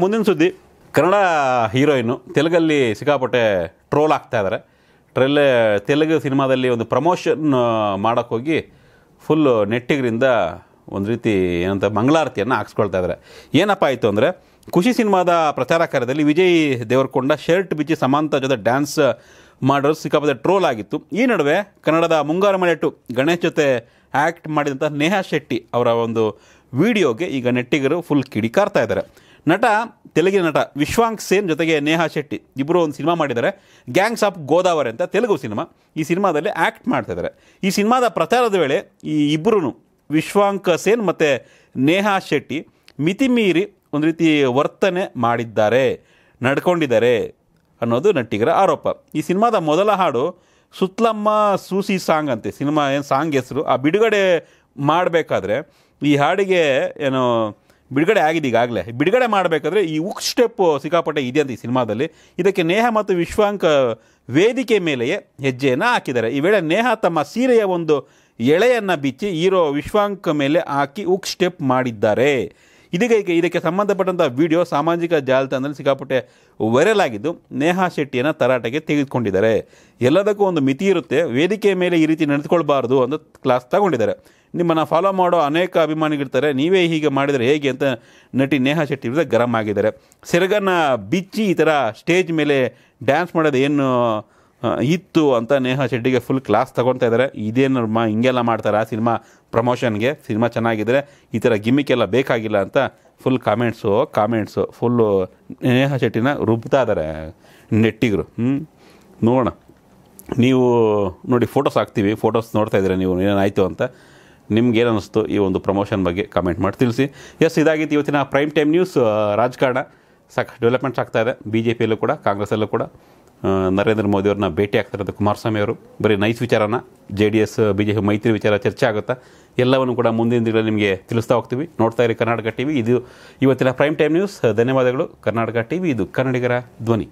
ಮುಂದಿನ ಸುದ್ದಿ ಕನ್ನಡ ಹೀರೋಯಿನು ತೆಲುಗಲ್ಲಿ ಸಿಕ್ಕಾಪಟ್ಟೆ ಟ್ರೋಲ್ ಆಗ್ತಾ ಇದ್ದಾರೆ ಟ್ರೆಲ್ ತೆಲುಗು ಸಿನಿಮಾದಲ್ಲಿ ಒಂದು ಪ್ರಮೋಷನ್ ಮಾಡೋಕ್ಕೋಗಿ ಫುಲ್ಲು ನೆಟ್ಟಿಗರಿಂದ ಒಂದು ರೀತಿ ಏನಂತ ಮಂಗಳಾರತಿಯನ್ನು ಹಾಕ್ಸ್ಕೊಳ್ತಾ ಇದ್ದಾರೆ ಏನಪ್ಪ ಆಯಿತು ಅಂದರೆ ಖುಷಿ ಸಿನಿಮಾದ ಪ್ರಚಾರ ಕಾರ್ಯದಲ್ಲಿ ವಿಜಯ್ ದೇವರಕೊಂಡ ಶರ್ಟ್ ಬಿಚ್ಚಿ ಸಮಾಂತ ಜೊತೆ ಡ್ಯಾನ್ಸ್ ಮಾಡೋರು ಸಿಕ್ಕಾಪಟ್ಟೆ ಟ್ರೋಲ್ ಆಗಿತ್ತು ಈ ನಡುವೆ ಕನ್ನಡದ ಮುಂಗಾರು ಮಳೆ ಗಣೇಶ್ ಜೊತೆ ಆ್ಯಕ್ಟ್ ಮಾಡಿದಂಥ ನೇಹಾ ಶೆಟ್ಟಿ ಅವರ ಒಂದು ವಿಡಿಯೋಗೆ ಈಗ ನೆಟ್ಟಿಗರು ಫುಲ್ ಕಿಡಿಕಾರ್ತಾ ಇದ್ದಾರೆ ನಟ ತೆಲುಗಿನ ನಟ ವಿಶ್ವಾಂಕ್ ಸೇನ್ ಜೊತೆಗೆ ನೇಹಾ ಶೆಟ್ಟಿ ಇಬ್ಬರು ಒಂದು ಸಿನಿಮಾ ಮಾಡಿದ್ದಾರೆ ಗ್ಯಾಂಗ್ಸ್ ಆಫ್ ಗೋದಾವರಿ ಅಂತ ತೆಲುಗು ಸಿನಿಮಾ ಈ ಸಿನಿಮಾದಲ್ಲಿ ಆ್ಯಕ್ಟ್ ಮಾಡ್ತಾ ಇದ್ದಾರೆ ಈ ಸಿನಿಮಾದ ಪ್ರಚಾರದ ವೇಳೆ ಈ ಇಬ್ಬರೂ ವಿಶ್ವಾಂಕ್ ಸೇನ್ ಮತ್ತು ನೇಹಾ ಶೆಟ್ಟಿ ಮಿತಿಮೀರಿ ಒಂದು ರೀತಿ ವರ್ತನೆ ಮಾಡಿದ್ದಾರೆ ನಡ್ಕೊಂಡಿದ್ದಾರೆ ಅನ್ನೋದು ನಟ್ಟಿಗರ ಆರೋಪ ಈ ಸಿನಿಮಾದ ಮೊದಲ ಹಾಡು ಸುತ್ಲಮ್ಮ ಸೂಸಿ ಸಾಂಗ್ ಅಂತೆ ಸಿನಿಮಾ ಏನು ಸಾಂಗ್ ಹೆಸರು ಆ ಬಿಡುಗಡೆ ಮಾಡಬೇಕಾದ್ರೆ ಈ ಹಾಡಿಗೆ ಏನು ಬಿಡುಗಡೆ ಆಗಿದೆ ಈಗಾಗಲೇ ಬಿಡುಗಡೆ ಮಾಡಬೇಕಾದ್ರೆ ಈ ಉಕ್ ಸ್ಟೆಪ್ ಸಿಕ್ಕಾಪಟ್ಟೆ ಇದೆ ಅಂತ ಈ ಸಿನಿಮಾದಲ್ಲಿ ಇದಕ್ಕೆ ನೇಹ ಮತ್ತು ವಿಶ್ವಾಂಕ ವೇದಿಕೆ ಮೇಲೆಯೇ ಹೆಜ್ಜೆಯನ್ನು ಹಾಕಿದ್ದಾರೆ ಈ ವೇಳೆ ನೇಹ ತಮ್ಮ ಸೀರೆಯ ಒಂದು ಎಳೆಯನ್ನು ಬಿಚ್ಚಿ ಹೀರೋ ವಿಶ್ವಾಂಕ ಮೇಲೆ ಹಾಕಿ ಉಕ್ ಸ್ಟೆಪ್ ಮಾಡಿದ್ದಾರೆ ಇದೀಗ ಈಗ ಇದಕ್ಕೆ ಸಂಬಂಧಪಟ್ಟಂಥ ವಿಡಿಯೋ ಸಾಮಾಜಿಕ ಜಾಲತಾಣದಲ್ಲಿ ಸಿಕ್ಕಾಪಟ್ಟೆ ವೈರಲ್ ಆಗಿದ್ದು ನೇಹಾ ಶೆಟ್ಟಿಯನ್ನು ತರಾಟೆಗೆ ತೆಗೆದುಕೊಂಡಿದ್ದಾರೆ ಎಲ್ಲದಕ್ಕೂ ಒಂದು ಮಿತಿ ಇರುತ್ತೆ ವೇದಿಕೆ ಮೇಲೆ ಈ ರೀತಿ ನಡೆದುಕೊಳ್ಬಾರ್ದು ಅಂತ ಕ್ಲಾಸ್ ತಗೊಂಡಿದ್ದಾರೆ ನಿಮ್ಮನ್ನು ಫಾಲೋ ಮಾಡೋ ಅನೇಕ ಅಭಿಮಾನಿಗಳಿರ್ತಾರೆ ನೀವೇ ಹೀಗೆ ಮಾಡಿದರೆ ಹೇಗೆ ಅಂತ ನಟಿ ನೇಹಾ ಶೆಟ್ಟಿ ವಿರುದ್ಧ ಗರಂ ಆಗಿದ್ದಾರೆ ಸೆರಗನ್ನು ಬಿಚ್ಚಿ ಈ ಥರ ಸ್ಟೇಜ್ ಮೇಲೆ ಡ್ಯಾನ್ಸ್ ಮಾಡೋದು ಏನು ಇತ್ತು ಅಂತ ನೇಹಾ ಶೆಟ್ಟಿಗೆ ಫುಲ್ ಕ್ಲಾಸ್ ತೊಗೊಳ್ತಾ ಇದ್ದಾರೆ ಮಾ ಹಿಂಗೆಲ್ಲ ಮಾಡ್ತಾರೆ ಆ ಸಿನಿಮಾ ಪ್ರಮೋಷನ್ಗೆ ಸಿನಿಮಾ ಚೆನ್ನಾಗಿದ್ದರೆ ಈ ಥರ ಗಿಮ್ಮಿಕ್ಕೆಲ್ಲ ಬೇಕಾಗಿಲ್ಲ ಅಂತ full comments comments full Neha ಶೆಟ್ಟಿನ ರುಬ್ತಾ ಇದ್ದಾರೆ ನೆಟ್ಟಿಗರು ಹ್ಞೂ ನೋಡೋಣ ನೀವು ನೋಡಿ ಫೋಟೋಸ್ ಹಾಕ್ತೀವಿ ಫೋಟೋಸ್ ನೋಡ್ತಾ ಇದ್ದೀರಾ ನೀವು ಏನೇನಾಯಿತು ಅಂತ ನಿಮ್ಗೇನು ಅನ್ನಿಸ್ತು ಈ ಒಂದು ಪ್ರಮೋಷನ್ ಬಗ್ಗೆ ಕಮೆಂಟ್ ಮಾಡಿ ತಿಳಿಸಿ ಎಸ್ ಇದಾಗಿತ್ತು ಇವತ್ತಿನ ಪ್ರೈಮ್ ಟೈಮ್ ನ್ಯೂಸ್ ರಾಜಕಾರಣ ಸಾಕು ಡೆವಲಪ್ಮೆಂಟ್ಸ್ ಆಗ್ತಾಯಿದೆ ಬಿ ಜೆ ಪಿಯಲ್ಲೂ ಕೂಡ ಕಾಂಗ್ರೆಸ್ಸಲ್ಲೂ ಕೂಡ ನರೇಂದ್ರ ಮೋದಿಯವ್ರನ್ನ ಭೇಟಿ ಆಗ್ತಿರೋದು ಕುಮಾರಸ್ವಾಮಿ ಅವರು ಬರೀ ನೈಸ್ ವಿಚಾರನ J D S B J ಮೈತ್ರಿ ವಿಚಾರ ಚರ್ಚೆ ಆಗುತ್ತಾ ಎಲ್ಲವನ್ನು ಕೂಡ ಮುಂದಿನ ದಿನಗಳಲ್ಲಿ ನಿಮಗೆ ತಿಳಿಸ್ತಾ ಹೋಗ್ತೀವಿ ನೋಡ್ತಾ ಇರಿ ಕರ್ನಾಟಕ ಟಿವಿ ಇದು ಇವತ್ತಿನ ಪ್ರೈಮ್ ಟೈಮ್ ನ್ಯೂಸ್ ಧನ್ಯವಾದಗಳು ಕರ್ನಾಟಕ ಟಿವಿ ಇದು ಕನ್ನಡಿಗರ ಧ್ವನಿ